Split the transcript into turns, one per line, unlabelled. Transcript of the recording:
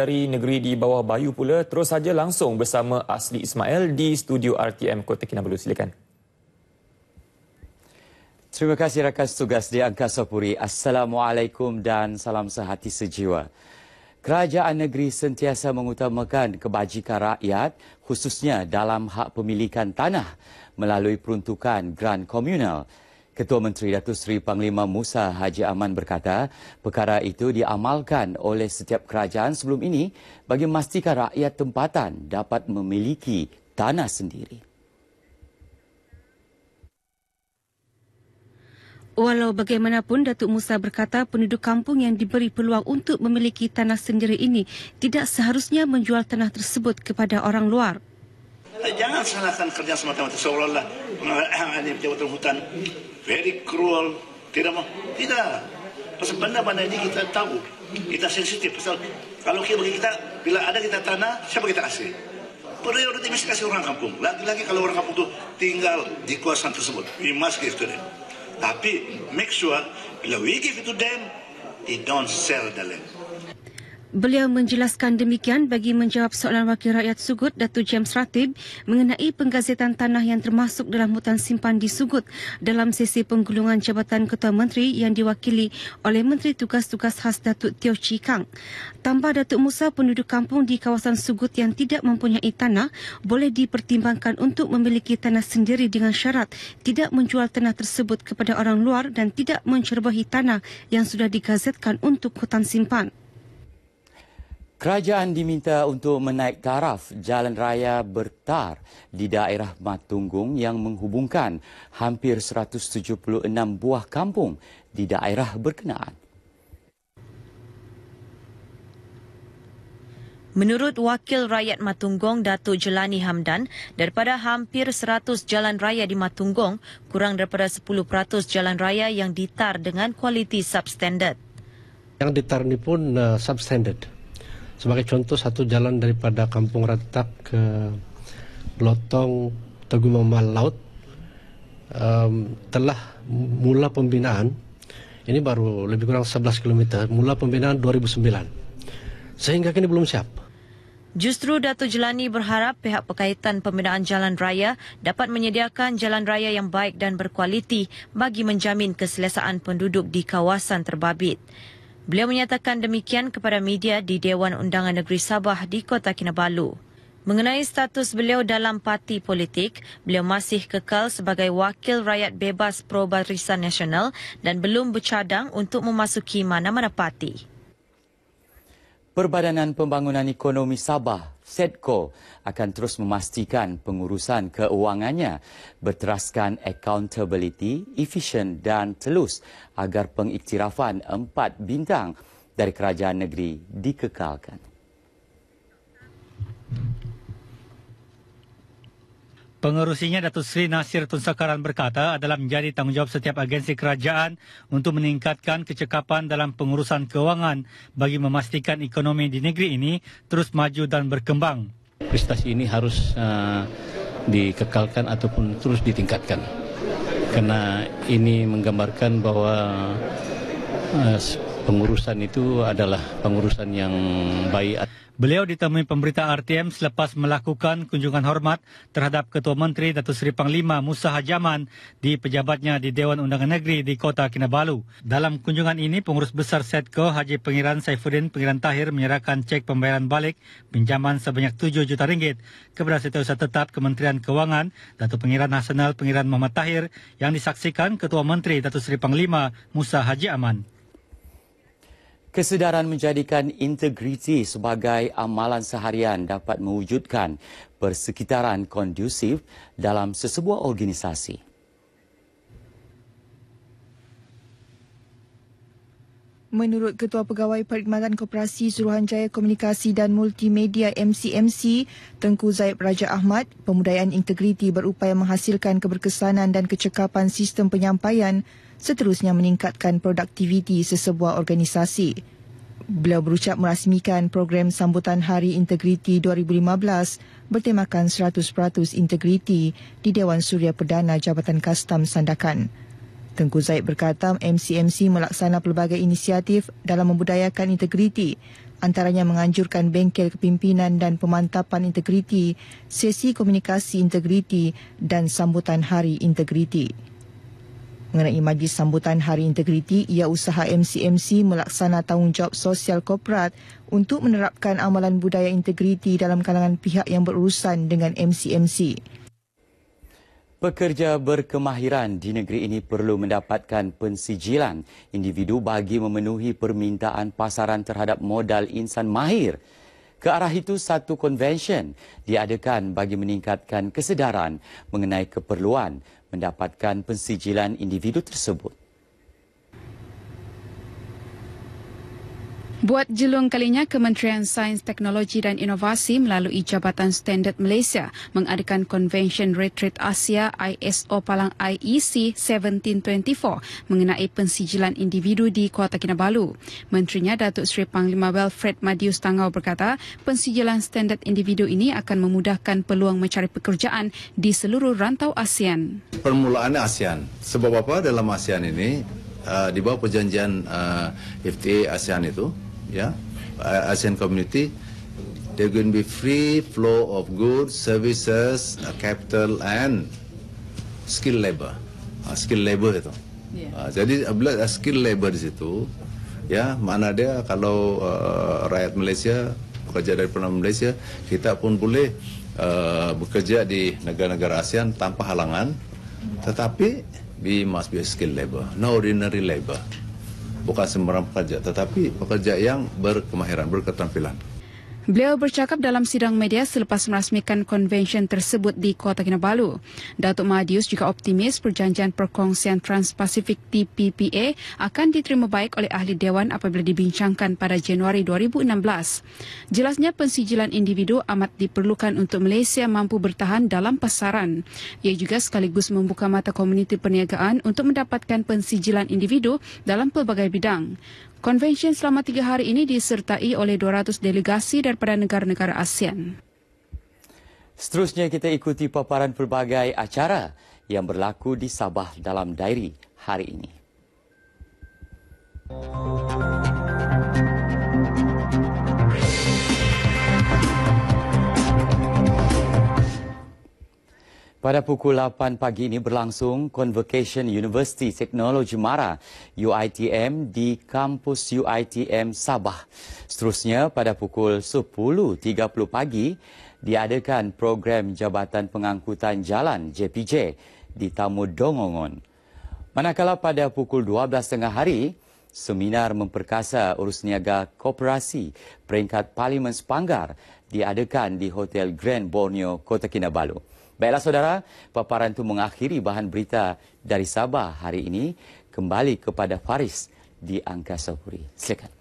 dari negeri di bawah bayu pula terus saja langsung bersama Asli Ismail di studio RTM Kota Kinabalu silakan. Terima kasih rakan tugas di Angkasa Puri. Assalamualaikum dan salam sehati sejiwa. Kerajaan negeri sentiasa mengutamakan kebajikan rakyat khususnya dalam hak pemilikan tanah melalui peruntukan grant komunal. Ketua Menteri Datuk Seri Panglima Musa Haji Aman berkata, perkara itu diamalkan oleh setiap kerajaan sebelum ini bagi memastikan rakyat tempatan dapat memiliki tanah sendiri.
Walau bagaimanapun, Datuk Musa berkata penduduk kampung yang diberi peluang untuk memiliki tanah sendiri ini tidak seharusnya menjual tanah tersebut kepada orang luar.
Eh, jangan salahkan kerja semata-mata seolah-olah eh, jawatan hutan very cruel. Tidak mah? Tidak. Pasal benda-benda ini kita tahu. Kita sensitif. Pasal kalau kita bagi kita, bila ada kita tanah, siapa kita kasih? Priority mesti kasih orang kampung. Lagi-lagi kalau orang kampung tu tinggal di kawasan tersebut. We must give to Tapi make sure, bila we give it to them, they don't sell the land.
Beliau menjelaskan demikian bagi menjawab soalan wakil rakyat Sugut Datu James Ratib mengenai penggazetan tanah yang termasuk dalam hutan simpan di Sugut dalam sesi penggulungan jabatan Ketua Menteri yang diwakili oleh Menteri Tugas-Tugas Khas Datuk Teo Chi Kang. Tambah Datuk Musa penduduk kampung di kawasan Sugut yang tidak mempunyai tanah boleh dipertimbangkan untuk memiliki tanah sendiri dengan syarat tidak menjual tanah tersebut kepada orang luar dan tidak mencerbahi tanah yang sudah digazetkan untuk hutan simpan.
Kerajaan diminta untuk menaik taraf jalan raya bertar di daerah Matunggung yang menghubungkan hampir 176 buah kampung di daerah berkenaan.
Menurut Wakil Rakyat Matunggong, Datuk Jelani Hamdan, daripada hampir 100 jalan raya di Matunggong, kurang daripada 10% jalan raya yang ditar dengan kualiti substandard.
Yang ditar ini pun uh, substandard. Sebagai contoh satu jalan daripada Kampung Retak ke Lotong Tegumamal Laut um, telah mula pembinaan ini baru lebih kurang 11 km mula pembinaan 2009 sehingga kini belum siap.
Justru Datuk Jelani berharap pihak berkaitan pembinaan jalan raya dapat menyediakan jalan raya yang baik dan berkualiti bagi menjamin keselesaan penduduk di kawasan terbabit. Beliau menyatakan demikian kepada media di Dewan Undangan Negeri Sabah di Kota Kinabalu. Mengenai status beliau dalam parti politik, beliau masih kekal sebagai wakil rakyat bebas Pro Barisan Nasional dan belum bercadang untuk memasuki mana-mana parti.
Perbadanan Pembangunan Ekonomi Sabah Setco akan terus memastikan pengurusan keuangannya berteraskan accountability, efisien dan telus agar pengiktirafan empat bintang dari kerajaan negeri dikekalkan. Pengerusinya Datuk Seri Nasir Tun Sakaran berkata adalah menjadi tanggungjawab setiap agensi kerajaan untuk meningkatkan kecekapan dalam pengurusan kewangan bagi memastikan ekonomi di negeri ini terus maju dan berkembang. Prestasi ini harus uh, dikekalkan ataupun terus ditingkatkan. Karena ini menggambarkan bahawa uh, pengurusan itu adalah pengurusan yang baik. Beliau ditemui pemberita RTM selepas melakukan kunjungan hormat terhadap Ketua Menteri Datuk Seri Panglima Musa Hajaman di pejabatnya di Dewan Undangan Negeri di Kota Kinabalu. Dalam kunjungan ini, pengurus besar Setko Haji Pengiran Saifuddin Pengiran Tahir menyerahkan cek pembayaran balik pinjaman sebanyak 7 juta ringgit kepada Setiausaha Tetap Kementerian Kewangan Datuk Pengiran Nasional Pengiran Muhammad Tahir yang disaksikan Ketua Menteri Datuk Seri Panglima Musa Haji Aman. Kesedaran menjadikan integriti sebagai amalan seharian dapat mewujudkan persekitaran kondusif dalam sesebuah organisasi.
Menurut Ketua Pegawai Perkhidmatan Koperasi Suruhanjaya Komunikasi dan Multimedia MCMC, Tengku Zaid Raja Ahmad, pemudayaan integriti berupaya menghasilkan keberkesanan dan kecekapan sistem penyampaian seterusnya meningkatkan produktiviti sesebuah organisasi. Beliau berucap merasmikan program sambutan Hari Integriti 2015 bertemakan 100% integriti di Dewan Suria Perdana Jabatan Kastam Sandakan. Tengku Zaid berkata MCMC melaksana pelbagai inisiatif dalam membudayakan integriti antaranya menganjurkan bengkel kepimpinan dan pemantapan integriti, sesi komunikasi integriti dan sambutan hari integriti. Mengenai majlis sambutan Hari Integriti, ia usaha MCMC melaksana tanggungjawab sosial korporat untuk menerapkan amalan budaya integriti dalam kalangan pihak yang berurusan dengan MCMC.
Pekerja berkemahiran di negeri ini perlu mendapatkan pensijilan individu bagi memenuhi permintaan pasaran terhadap modal insan mahir. Ke arah itu satu konvensyen diadakan bagi meningkatkan kesedaran mengenai keperluan mendapatkan pensijilan individu tersebut.
Buat jelung kalinya, Kementerian Sains, Teknologi dan Inovasi melalui Jabatan Standard Malaysia mengadakan Convention Retreat Asia ISO Palang IEC 1724 mengenai pensijilan individu di Kota Kinabalu. Menterinya Datuk Seri Panglima Wilfred Madius Tangau berkata, pensijilan standard individu ini akan memudahkan peluang mencari pekerjaan di seluruh rantau ASEAN.
Permulaan ASEAN, sebab apa dalam ASEAN ini, Uh, di bawah perjanjian uh, FTA ASEAN itu yeah, ASEAN community, there going to be free flow of goods, services, uh, capital and skill labor. Uh, ah, skill labor itu. Yeah. Ya. Uh, jadi abla uh, skill labor di situ, ya yeah, mana dia kalau uh, rakyat Malaysia bekerja dari pernah Malaysia, kita pun boleh uh, bekerja di negara-negara ASEAN tanpa halangan. Tetapi we must be a skilled labor, no ordinary labor bukan sembarang pekerja tetapi pekerja yang berkemahiran berketampilan
Beliau bercakap dalam sidang media selepas merasmikan konvensyen tersebut di Kota Kinabalu. Datuk Mahadius juga optimis perjanjian perkongsian Trans-Pacific TPPA akan diterima baik oleh ahli dewan apabila dibincangkan pada Januari 2016. Jelasnya pensijilan individu amat diperlukan untuk Malaysia mampu bertahan dalam pasaran. Ia juga sekaligus membuka mata komuniti perniagaan untuk mendapatkan pensijilan individu dalam pelbagai bidang. Konvensyen selama tiga hari ini disertai oleh 200 delegasi daripada negara-negara ASEAN.
Seterusnya kita ikuti paparan pelbagai acara yang berlaku di Sabah dalam dairi hari ini. Música Pada pukul 8 pagi ini berlangsung Convocation University Technology Mara UITM di kampus UITM Sabah. Seterusnya pada pukul 10.30 pagi diadakan program Jabatan Pengangkutan Jalan JPJ di Tamu Dongongon. Manakala pada pukul 12.30 hari, seminar memperkasa urus niaga kooperasi peringkat Parlimen Sepanggar diadakan di Hotel Grand Borneo, Kota Kinabalu. Baiklah saudara, paparan itu mengakhiri bahan berita dari Sabah hari ini kembali kepada Faris di Angkasa Puri. Silakan.